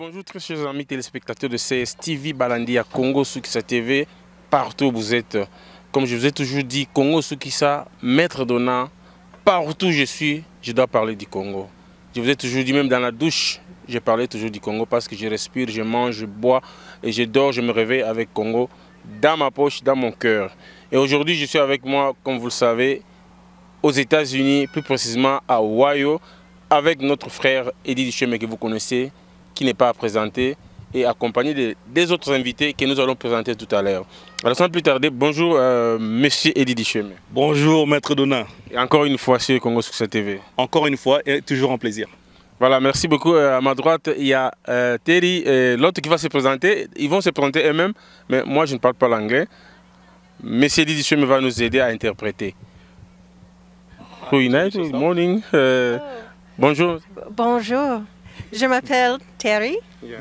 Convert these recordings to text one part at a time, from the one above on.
bonjour très chers amis téléspectateurs de CS TV Balandi à Congo Sukisa TV, partout où vous êtes. Comme je vous ai toujours dit, Congo Sukisa, maître d'honneur, partout où je suis, je dois parler du Congo. Je vous ai toujours dit, même dans la douche, je parlais toujours du Congo parce que je respire, je mange, je bois et je dors, je me réveille avec Congo dans ma poche, dans mon cœur. Et aujourd'hui, je suis avec moi, comme vous le savez, aux États-Unis, plus précisément à Ohio, avec notre frère Eddie Duchemin que vous connaissez, qui n'est pas présenté et accompagné des autres invités que nous allons présenter tout à l'heure. Alors sans plus tarder, bonjour euh, Monsieur Eddy Bonjour Maître Donat. encore une fois sur Congo cette TV. Encore une fois et toujours un plaisir. Voilà, merci beaucoup. Euh, à ma droite, il y a euh, Terry et l'autre qui va se présenter. Ils vont se présenter eux-mêmes, mais moi je ne parle pas l'anglais. Monsieur Eddy va nous aider à interpréter. Ah, good morning. Ah. bonjour. Bonjour. Je m'appelle Terry. Yeah.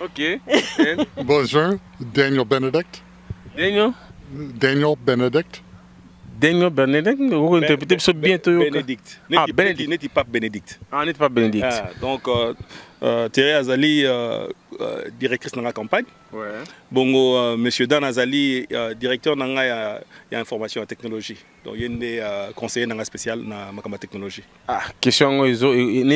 Okay. Bonjour, Daniel Benedict. Daniel? Daniel Benedict. Daniel Benedict? Vous ben, interprétez ben, bientôt. Ben, Benedict. Ah, Benedict. nest il pas Benedict? Ah, nest il pas Benedict? Ah, donc, euh, euh, Thierry Azali, euh, euh, directrice de la campagne. Ouais. Bongo, monsieur Dan Azali, directeur de la information la technologie. Donc, il est conseiller dans la dans la technologie. Ah, question, nous sommes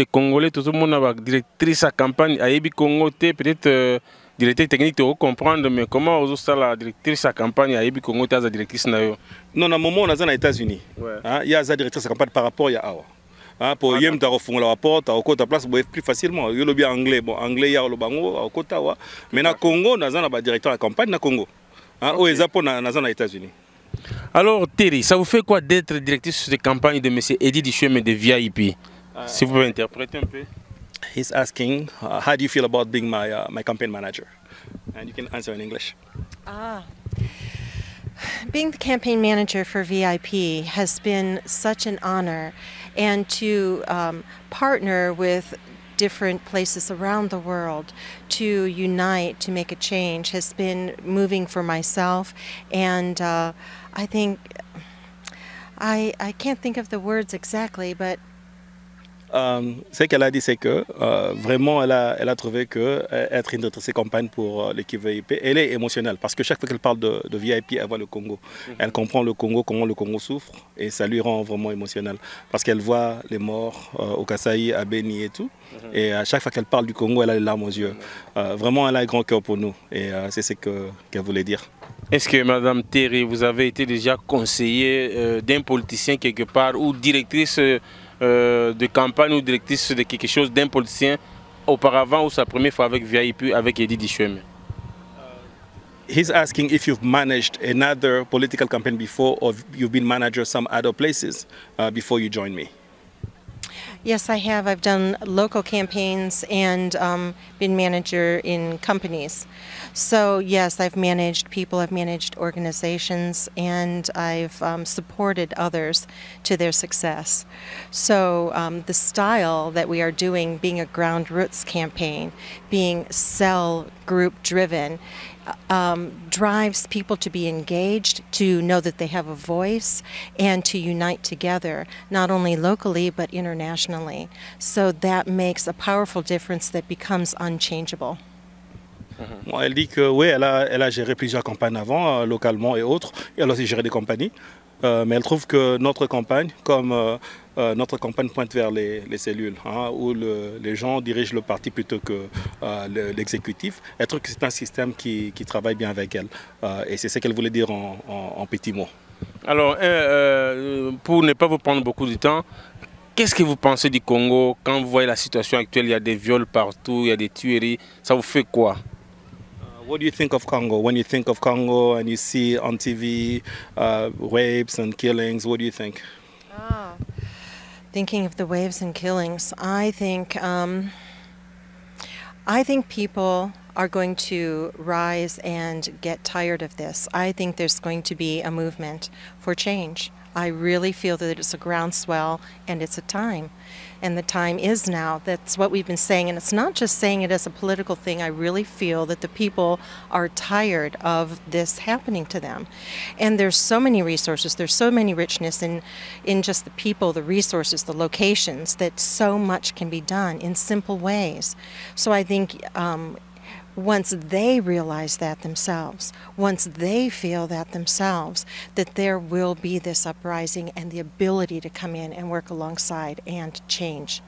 des Congolais, tout le monde a directrice la campagne, à Congo, peut-être directeur technique tu comprendre mais comment la directrice sa campagne a été la directrice directrice na yo non na moment on dans les états-unis hein, y a a directrice sa campagne par rapport ya awa po ye mutu la porte la place boye plus facilement yo bien anglais bon anglais il y a akokota awa mais na congo la ba de la campagne na congo oyo eza mpo dans na états-unis alors terry ça vous fait quoi d'être directrice de campagne de monsieur edi Dichem et de vip ah. si vous pouvez interpréter un peu He's asking, uh, how do you feel about being my, uh, my campaign manager? And you can answer in English. Ah. Being the campaign manager for VIP has been such an honor, and to um, partner with different places around the world to unite to make a change has been moving for myself, and uh, I think I I can't think of the words exactly, but Euh, ce qu'elle a dit, c'est que euh, vraiment, elle a, elle a trouvé que euh, être une de ses compagnes pour l'équipe VIP, elle est émotionnelle parce que chaque fois qu'elle parle de, VIP, elle voit le Congo. Mhm. Elle comprend le Congo, comment le Congo souffre et ça lui rend vraiment émotionnel. parce qu'elle voit les morts au Kasaï, à Beni et tout. Mhm. Et à chaque fois qu'elle parle du Congo, elle a les larmes aux yeux. Mhm. vraiment, elle a un grand cœur pour nous et c'est ce qu'elle voulait dire. Est-ce que Madame Thierry, vous avez été déjà conseillée d'un politicien quelque part ou directrice euh, de campagne ou directrice de quelque chose d'un policier auparavant ou sa première fois avec VIP, avec Eddie Dichuem. He's asking if you've managed another political campaign before or you've been manager some other places uh, before you joined me. Yes, I have. I've done local campaigns and um, been manager in companies. So, yes, I've managed people, I've managed organizations, and I've um, supported others to their success. So, um, the style that we are doing, being a ground roots campaign, being cell group driven, um, drives people to be engaged, to know that they have a voice, and to unite together, not only locally but internationally. So that makes a powerful difference that becomes unchangeable. Mm-hmm. Bon, elle dit que oui, elle a, elle a géré plusieurs campagnes avant, euh, localement et autres, et elle a aussi géré des compagnies. Euh, mais elle trouve que notre campagne, comme euh, euh, notre campagne pointe vers les, cellules, hein, où les gens dirigent le parti plutôt que l'exécutif. elle trouve que c'est un système qui, travaille bien avec elle. et c'est ce qu'elle voulait dire en petits mots. Alors, hein, pour ne pas vous prendre beaucoup de temps, qu'est-ce que vous pensez du Congo quand vous voyez la situation actuelle Il y a des viols partout, il y a des tueries. Ça vous fait quoi What do you think of Congo? When you think of Congo and you see on TV uh, rapes and killings, what do you think? Ah, thinking of the waves and killings, I think um, I think people are going to rise and get tired of this. I think there's going to be a movement for change. I really feel that it's a groundswell and it's a time. And the time is now. That's what we've been saying. And it's not just saying it as a political thing. I really feel that the people are tired of this happening to them. And there's so many resources, there's so many richness in, in just the people, the resources, the locations, that so much can be done in simple ways. So I think um, once they realize that themselves, once they feel that themselves, that there will be this uprising and the ability to come in and work alongside and change.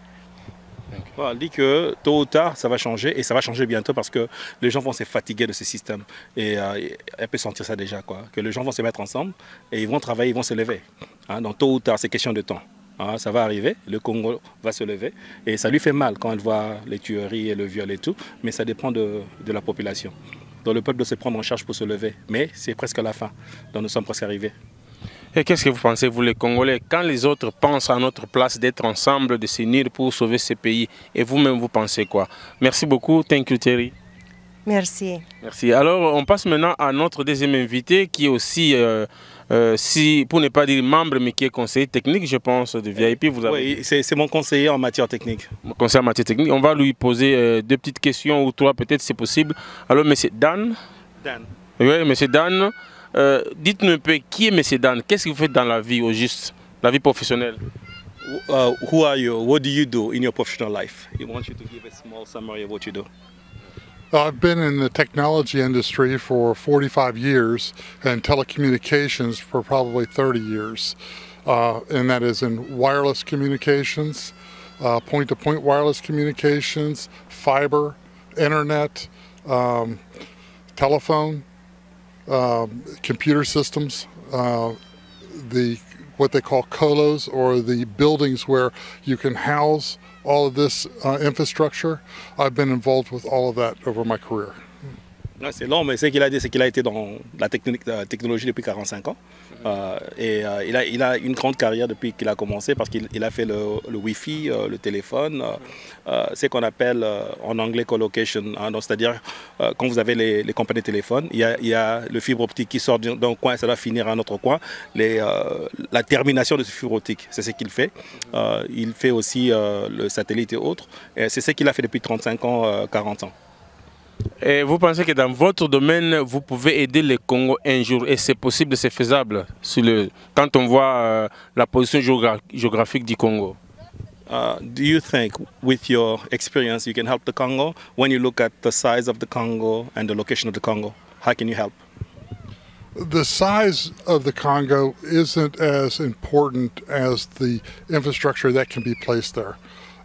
elle dit que tôt ou tard, ça va changer et ça va changer bientôt parce que les gens vont se fatiguer de ce système. Et euh, elle peut sentir ça déjà, quoi. Que les gens vont se mettre ensemble et ils vont travailler, ils vont se lever. Hein, donc tôt ou tard, c'est question de temps. Ah, ça va arriver, le Congo va se lever. Et ça lui fait mal quand elle voit les tueries et le viol et tout, mais ça dépend de, la population. Donc le peuple doit se prendre en charge pour se lever. Mais c'est presque la fin, donc nous sommes presque arrivés. Et qu'est-ce que vous pensez, vous les Congolais, quand les autres pensent à notre place d'être ensemble, de s'unir pour sauver ce pays Et vous-même, vous pensez quoi Merci beaucoup, thank Merci. Merci. Alors, on passe maintenant à notre deuxième invité qui est aussi... Euh, euh, si, pour ne pas dire membre, mais qui est conseiller technique, je pense, de VIP. Vous avez... Oui, c'est mon conseiller en matière technique. Mon conseiller en matière technique. On va lui poser euh, deux petites questions ou trois peut-être, c'est possible. Alors, monsieur Dan. Dan. Oui, monsieur Dan. Euh, dites-nous un peu, qui est monsieur Dan Qu'est-ce que vous faites dans la vie, au juste La vie professionnelle Who uh, are you What do you do in your professional life il want you to give a small summary of what you do. I've been in the technology industry for 45 years and telecommunications for probably 30 years. Uh, and that is in wireless communications, point to point wireless communications, fiber, internet, um, telephone, uh, computer systems, uh, the what they call colos or the buildings where you can house all of this uh, infrastructure. I've been involved with all of that over my career. c'est long, mais ce qu'il a dit, c'est qu'il a été dans la, euh, technologie depuis 45 ans. Euh, et euh, il, a, une grande carrière depuis qu'il a commencé parce qu'il a fait le, Wi-Fi, le téléphone, ce qu'on appelle en anglais colocation. Hein, c'est-à-dire, quand vous avez les, compagnies de téléphone, il y, a, le fibre optique qui sort d'un coin et ça va finir à un autre coin. la termination de ce fibre optique, c'est ce qu'il fait. il fait aussi le satellite et autres. c'est ce qu'il a fait depuis 35 ans, 40 ans. Et vous pensez que dans votre domaine, vous pouvez aider le Congo un jour et c'est possible, c'est faisable sur le, quand on voit euh, la position géographique du Congo Uh, do you think with your experience you can help the Congo when you look at the size of the Congo and the location of the Congo? How can you help? The size of the Congo isn't as important as the infrastructure that can be placed there.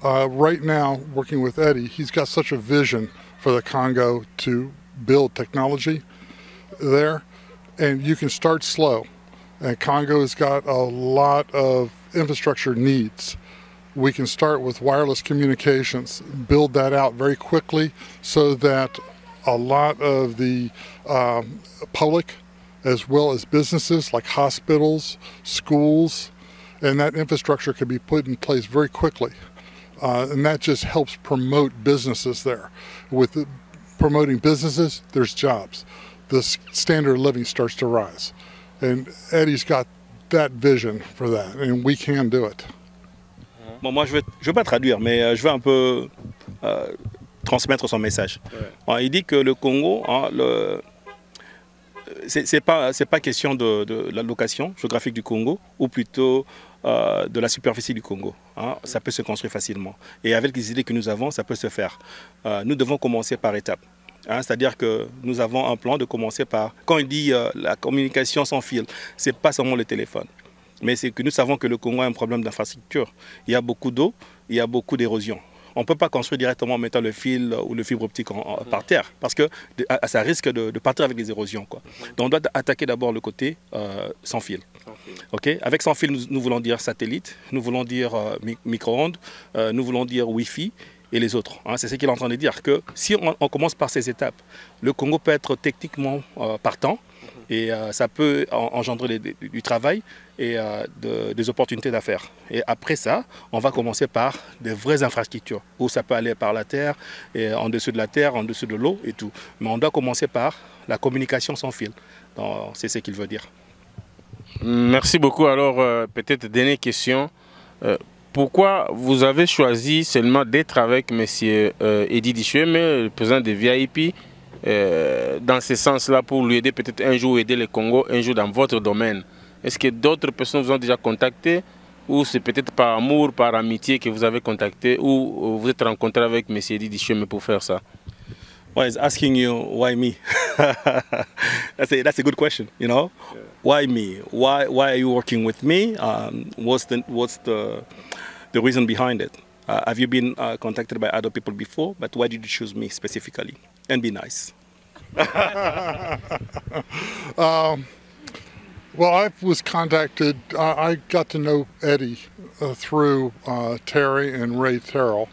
Uh, right now, working with Eddie, he's got such a vision for the Congo to build technology there. And you can start slow. And Congo has got a lot of infrastructure needs. We can start with wireless communications, build that out very quickly so that a lot of the um, public, as well as businesses like hospitals, schools, and that infrastructure can be put in place very quickly. Uh, and that just helps promote businesses there. With il promoting businesses, there's jobs. The standard of living starts to rise. And Eddie's got that vision for that, and we can do it. moi, je ne vais, je pas traduire, mais euh, je vais un peu euh, transmettre son message. Ouais. il dit que le Congo, hein, le, c'est pas c'est pas question de, de, la location géographique du Congo ou plutôt euh, de la superficie du Congo. Hein, ça peut se construire facilement. Et avec les idées que nous avons, ça peut se faire. Euh, nous devons commencer par étapes. Hein, c'est-à-dire que nous avons un plan de commencer par... Quand il dit euh, la communication sans fil, ce n'est pas seulement le téléphone. Mais c'est que nous savons que le Congo a un problème d'infrastructure. Il y a beaucoup d'eau, il y a beaucoup d'érosion. On ne peut pas construire directement en mettant le fil ou le fibre optique par terre, parce que ça risque de, partir avec des érosions. Donc on doit attaquer d'abord le côté sans fil. Avec sans fil, nous, voulons dire satellite, nous voulons dire euh, micro-ondes, euh, nous voulons dire Wi-Fi et les autres. Hein. c'est ce qu'il est en train de dire, que si on, commence par ces étapes, le Congo peut être techniquement euh, partant mhm. et ça peut engendrer du travail et des opportunités d'affaires. Et après ça, on va commencer par des vraies infrastructures, où ça peut aller par la terre, et en dessous de la terre, en dessous de l'eau et tout. Mais on doit commencer par la communication sans fil. C'est ce qu'il veut dire. Merci beaucoup. Alors, euh, peut-être dernière question. Euh, pourquoi vous avez choisi seulement d'être avec M. Euh, Eddy mais le président des VIP, euh, dans ce sens-là, pour lui aider peut-être un jour aider le Congo, un jour dans votre domaine Est-ce que d'autres personnes vous ont déjà contacté ou c'est peut-être par amour, par amitié que vous avez contacté ou vous êtes rencontré avec M. Eddy mais pour faire ça Well, it's asking you why me. that's, a, good question, you know. why me? Why why are you working with me? Um, what's the what's the the reason behind it? Uh, have you been uh, contacted by other people before? But why did you choose me specifically? And be nice. um, well, I was contacted. I, I got to know Eddie uh, through uh, Terry and Ray Terrell,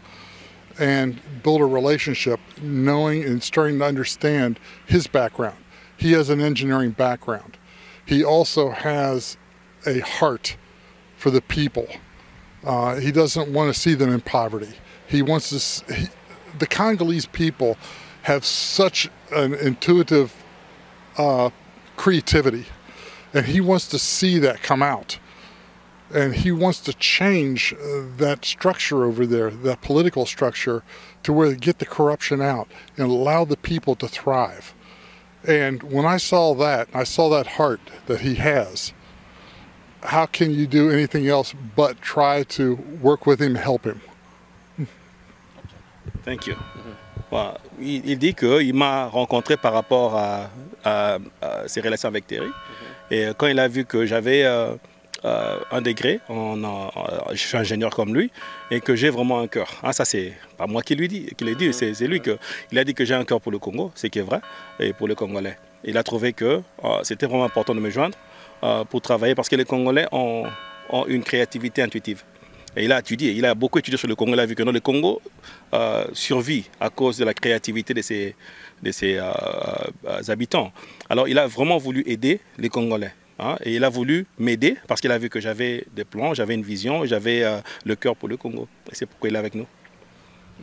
and build a relationship, knowing and starting to understand his background. He has an engineering background he also has a heart for the people. Uh, he doesn't want to see them in poverty. He wants to. See, he, the Congolese people have such an intuitive uh, creativity, and he wants to see that come out. And he wants to change uh, that structure over there, that political structure, to where they get the corruption out and allow the people to thrive. And when I saw that, I saw that heart that he has. How can you do anything else but try to work with him, help him? Thank you. Voilà. Il, il, dit qu'il m'a rencontré par rapport à, à, à, ses relations avec Terry. Mm -hmm. Et quand il a vu que j'avais euh, Euh, un degré, en euh, je suis ingénieur comme lui, et que j'ai vraiment un cœur. Ah, ça, c'est pas moi qui lui dit, qui l'ai dit, mhm. c'est lui que, il a dit que j'ai un cœur pour le Congo, ce qui est vrai, et pour les Congolais. Il a trouvé que euh, c'était vraiment important de me joindre pour travailler, parce que les Congolais ont, une créativité intuitive. Et il a étudié, il a beaucoup étudié sur le Congo. Il a vu que non, le Congo survit à cause de la créativité de ses, habitants. Alors il a vraiment voulu aider les Congolais. Hein, et il a voulu m'aider parce qu'il a vu que j'avais des plans, j'avais une vision, j'avais euh, le cœur pour le Congo. c'est pourquoi il est avec nous.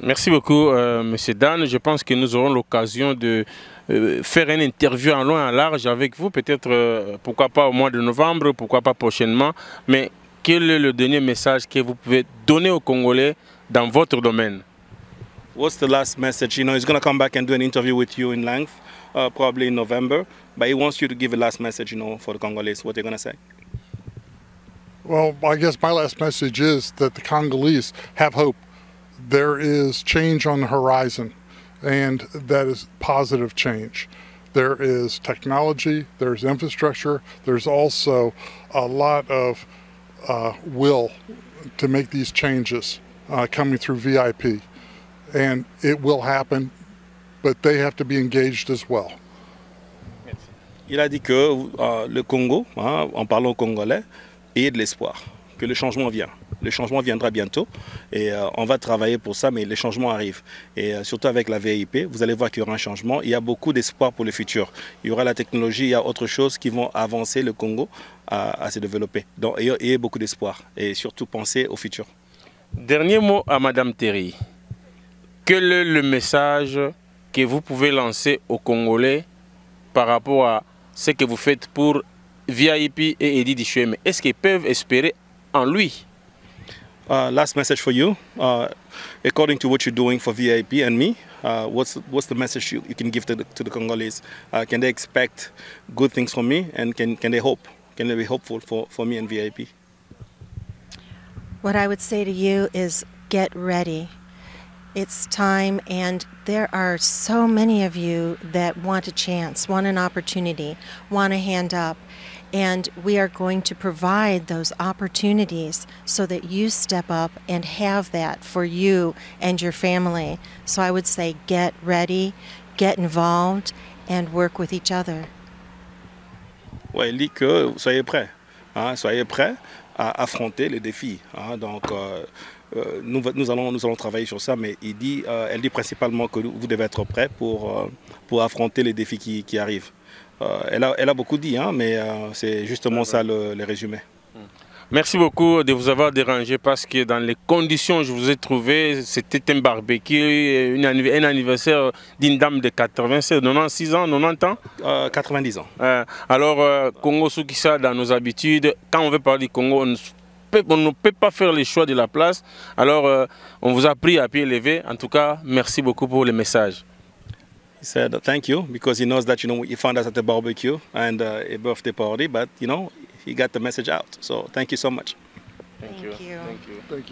Merci beaucoup, M. Euh, Monsieur Dan. Je pense que nous aurons l'occasion de euh, faire une interview en loin, et en large avec vous, peut-être, pourquoi pas au mois de novembre, pourquoi pas prochainement. Mais quel est le dernier message que vous pouvez donner aux Congolais dans votre domaine? What's the last message? You know, he's going to come back and do an interview with you in length. uh, probably in November. But he wants you to give a last message, you know, for the Congolese, what they're going to say. Well, I guess my last message is that the Congolese have hope. There is change on the horizon, and that is positive change. There is technology, there's infrastructure, there's also a lot of uh, will to make these changes uh, coming through VIP. And it will happen, engaged Il a dit que euh, le Congo, hein, en parlant aux Congolais, ait de l'espoir, que le changement vient. Le changement viendra bientôt et euh, on va travailler pour ça, mais le changement arrive. Et euh, surtout avec la VIP, vous allez voir qu'il y aura un changement. Il y a beaucoup d'espoir pour le futur. Il y aura la technologie, il y a autre chose qui vont avancer le Congo à, se développer. Donc ayez beaucoup d'espoir et surtout pensez au futur. Dernier mot à Madame Terry. Quel est le message que vous pouvez lancer aux Congolais par rapport à ce que vous faites pour VIP et Eddie Dichuem Est-ce qu'ils peuvent espérer en lui Uh, last message for you. Uh, according to what you're doing for VIP and me, uh, what's what's the message you, you can give to the, to the Congolese? Uh, can they expect good things from me, and can can they hope? Can they be hopeful for for me and VIP? What I would say to you is get ready It's time, and there are so many of you that want a chance, want an opportunity, want a hand up. And we are going to provide those opportunities so that you step up and have that for you and your family. So I would say get ready, get involved, and work with each other. Ouais, il dit que soyez prêts, hein, soyez prêts à affronter les défis. Hein, donc, euh, Euh, nous, allons, nous allons travailler sur ça, mais il dit, euh, elle dit principalement que vous devez être prêt pour, euh, pour affronter les défis qui, qui arrivent. elle, a, elle a beaucoup dit, hein, mais c'est justement ça le, résumé. Hmm. Merci beaucoup de vous avoir dérangé parce que dans les conditions où je vous ai trouvé, c'était un barbecue, une, un anniversaire d'une dame de 96, 96 ans, 90 ans 90 ans. alors, Congo ça dans nos habitudes, quand on veut parler du Congo, on peut, on ne peut pas faire les choix de la place. Alors, euh, on vous a pris à pied levé. En tout cas, merci beaucoup pour le message. He said thank you because he knows that you know he found us at the barbecue and uh, a birthday party, but you know he got the message out. So thank you so much. Thank, you. thank you. you. Thank you. Thank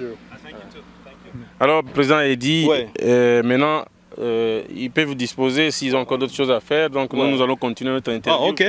you. too. Thank you. Alors, le président Eddy, ouais. euh, maintenant, euh, ils peuvent disposer s'ils ont encore d'autres choses à faire. Donc nous, ouais. nous allons continuer notre interview. Oh, ok.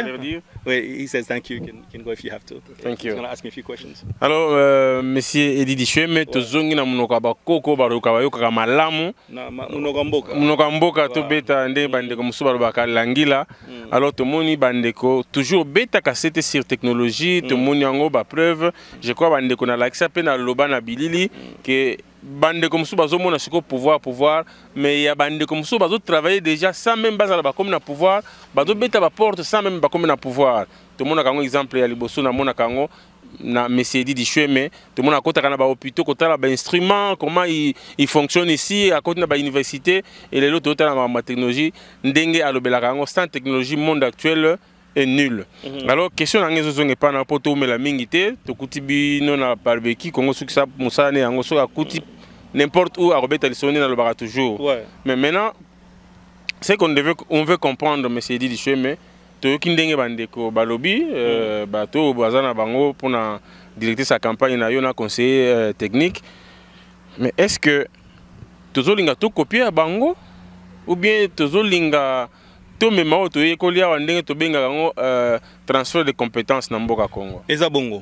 Oui, il says thank you. Can, go if you have to. Thank you. He's going to ask me a few questions. Alors, euh, Monsieur Edidi Cheme, tozongi na munoka Koko baruka bayoka malamu. Na munoka mboka. Munoka mboka to beta nde mm. bandeko musu barubaka mm. Alors, Alors moni bandeko toujours beta kasete sur technologie, mm. moni yango ba preuve. Je crois bandeko na l'accès pe na loba na bilili que bandeko mosusu mona siko pouvoir pouvoir mais ya bandeko mosusu travailler déjà sans même bazala comme na pouvoir ba porte sans même comme na pouvoir mona kango exemple ya liboso mona kango na monsieur Didi Choueme tomona kota na bahôpitaux kotala instrument comment il, il fonctionne ici akoti na université et les autres na makambo technologie ndenge alobelaka yango sans technologie monde actuel est nul mm -hmm. alors question na ngai ezozonga pas na mpo toumela mingi te tokuti bino na a kongo soki mosala yango soki akuti mm n'importe où, à Robert Talisson, dans le toujours. Mais maintenant, ce qu'on on veut comprendre, mais c'est dit du mais euh, mm. na bango directrice campagne na conseiller euh, technique mais est ce que tout copié bango ou bien tozolinga tomema a toyekoli awa ndenge tu euh, un transfert de compétences dans le congo ça bongo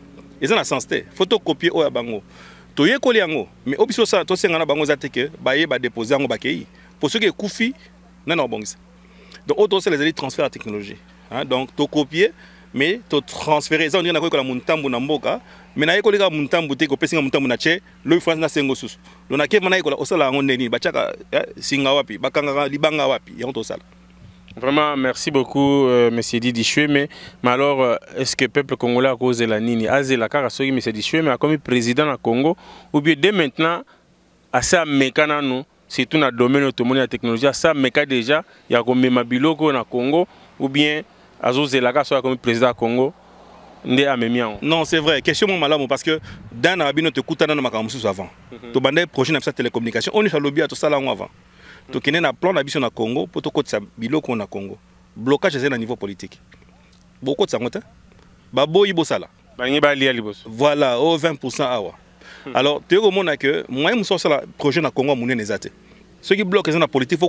eza na sens te fo vous oyo ya bango mais oyo biso tosenga na bango eza te ke ba badepose yango Pour mpo soki coufie, nani babongisa donc c'est les ezali transfert technologie hein, donc copier, mais que montambu na mboka c'est ka montambu te montambu na che france lo osala On eh, singa wapi libanga wapi sala Vraiment, merci beaucoup, euh, M. Didi Mais, mais alors, euh, est-ce que le peuple congolais a causé la Nini A la Monsieur M. Didi mais a comme président du Congo, ou bien dès maintenant, à ça, mécana nous, tout dans le domaine de la technologie, à ça, déjà, il y a comme Mabiloko au Congo, ou bien, à Zozelaka, soit comme président à Congo, non, c'est vrai. Question mon malade parce que dans la nous de écoutes dans le macaron avant. Mhm. Tu bandes prochain à télécommunication. On est à lobby à tout ça là avant. Mm. tokende na plan na biso na congo mpo tokotisa biloko na congo blocage eza na niveau politique bokotisa yango te baboyi bosala bangi balia liboso voilà o 20 awa hmm. alors toyei komona ke moyen mosu asala projet na congo ya monene eza te soki bloke eza la politique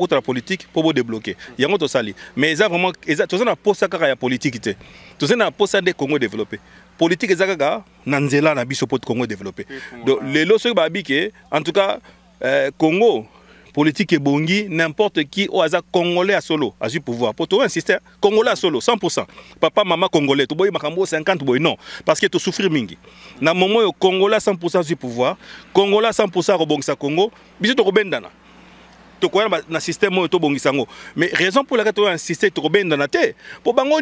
débloquer? Il y a un yango sali. mais eza vraiment toza na posa kaka politique politike te toza na posa nde congo e développe Politique, eza kaka N'anzela nzela na biso mpo congo e développer. donc ah. lelo soki babi que, en tout cas eh, congo politique est bongi n'importe qui au hasard congolais à solo a du pouvoir Pour toi, insister congolais à solo 100 papa maman, congolais tu toboyi makambo 50 boy, non parce que tu souffres mingi na moment où congolais 100 du pouvoir congolais 100 sa congo tu tokobendana dans na système tu la Congo mais raison pour laquelle tu as insisté, tokobendana te mpo bango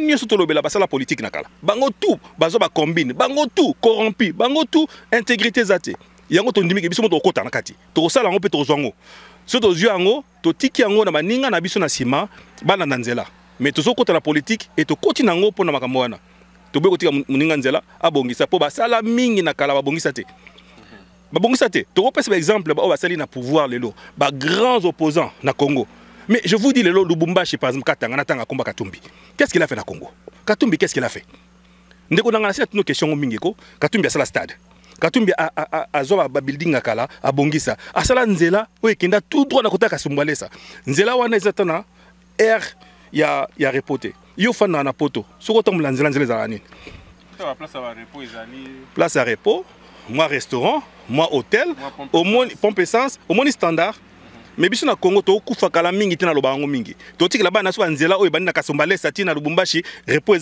parce que la politique na kala bango tout bazo combine bango tout corrompi bango tout intégrité eza que Tu es biso mo tokokota na kati es yango mpe tokozwa yango soto tozwi yango tiki yango na baninga na biso na ba na nzela me tozokota la politique et to koti nango po na makambo wana toboyi kotika moninga nzela abongisa ba basala mingi na kala bongisa te bongisa te tokopesa exemple oyo basali na pouvoir lelo grands opposants na congo mais je vous dis lelo lubumbashi par exemple katanga na tanga komba katumbi qu'est-ce qu'il a fait na congo katumbi qu'est-ce qu'il a fait ndeko na nasila tino question mingi ko katumbi asala stade katumbi ba kala abongisa asala nzela tout droit sumbalesa nzela wana ya, ya repo yo na poto nzela nzela nini place a repo moi restaurant moi hôtel moi pompe essence moins standard me mhm. biso na congo to kufakala mingi na mingi bana nzela na kasombalesa ti na repo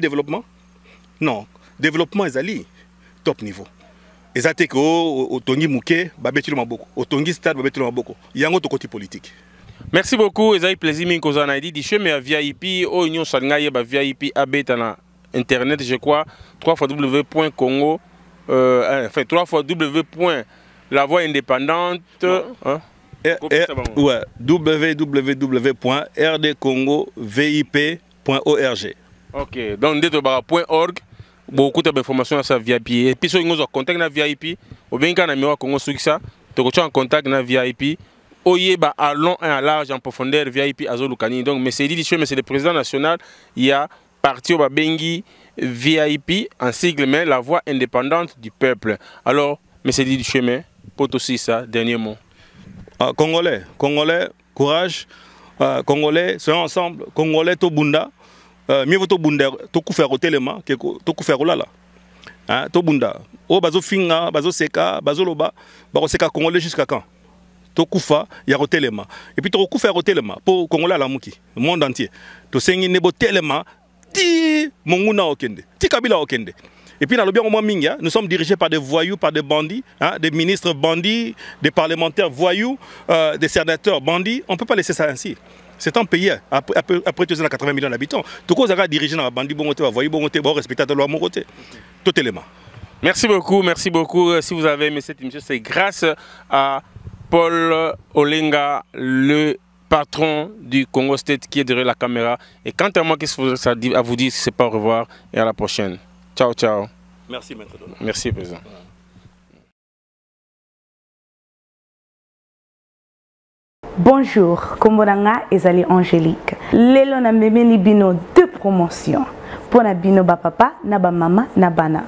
développement non top niveau ça, te que otongi moke babeteli maboko otongi stade a un autre côté politique. merci beaucoup ezali plaisir mingi kozala d'ici mais cheme vip au Union Sangaye, ayeba vip abeta internet je crois 3 fois w enfin 3 fois w point indépendante ouais, www.rdcongovip.org ok donc nde point org Beaucoup d'informations ça via vip Et puis vous avez contact na vip on la mis mero ya a sukisa en contact la vip oyeba à long et à large en profondeur vip à Zoloukani. donc M. Didier c'est le président national il a parti au babengi vip en sigle mais la voix indépendante du peuple alors M. pour pour aussi, ça, dernier mot ah, congolais congolais courage ah, congolais soyons ensemble congolais tobunda euh, mieux vaut tobunda tokufera kotelema ke tokufera kolala hein, tobunda oyo oh, bazofinga bazoseka bazoloba bakoseka congolais jusqu'à quand tokufa ya kotelema epuis tokokufa ya kotelema la congolais le monde entier ne nde botelema ti monguna okende ti kabila okende Et puis, dans le bien au moins, hein, nous sommes dirigés par des voyous, par des bandits, hein, des ministres bandits, des parlementaires voyous, euh, des sénateurs bandits. On ne peut pas laisser ça ainsi c'est un pays après tu as 80 millions d'habitants. Tout le monde dirigé dans la bande voyage à voyez bon côté, respecter la loi mon Tout élément. Merci beaucoup, merci beaucoup. Euh, si vous avez aimé cette émission, c'est grâce à Paul Olenga, le patron du Congo State qui est derrière la caméra. Et quant à moi, qu'est-ce que ça dit à vous dire, c'est pas au revoir et à la prochaine. Ciao, ciao. Merci, maître. Merci, président. Bonjour, nanga Ezali Angélique. Lélo na memeli bino deux promotions. Pona bino ba papa, na ba mama, na bana.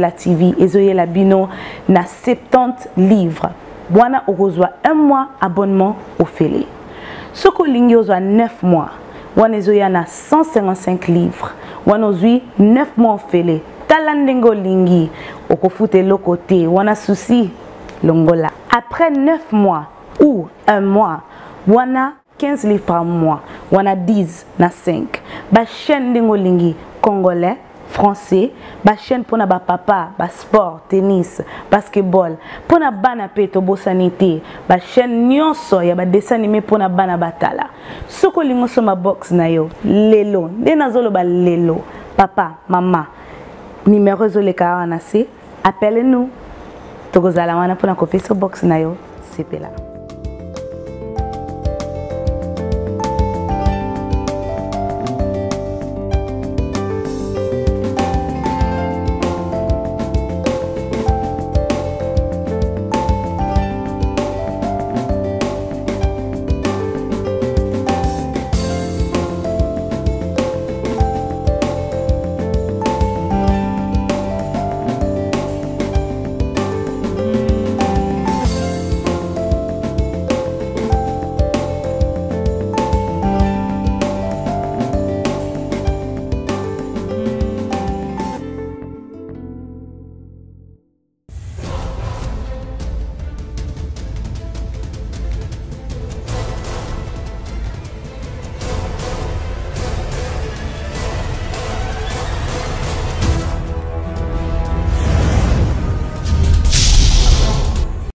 la TV ezoye la bino na 70 livres. Bwana okozwa un mois abonnement au Soko lingi ozwa 9 mois. Wana ezoya na 155 livres. Wana ozwi 9 mois au Talan lingi. olingi okofuta eloko wana souci longola. Après 9 mois ou un mois wana 15 livres par mois wana 10 na 5 bachaîne ndenge olingi congolais français bachaîne mpona bapapa basport tennis basketball mpona bana mpe tobosani te bachaîne nyonso ya badessin anime mpona bana batala soki olingi osoma box na yo lelo nde nazoloba lelo papa mama nimero ezoleka awa na se appele nous tokozala wana mpona kopesa box na yo sepela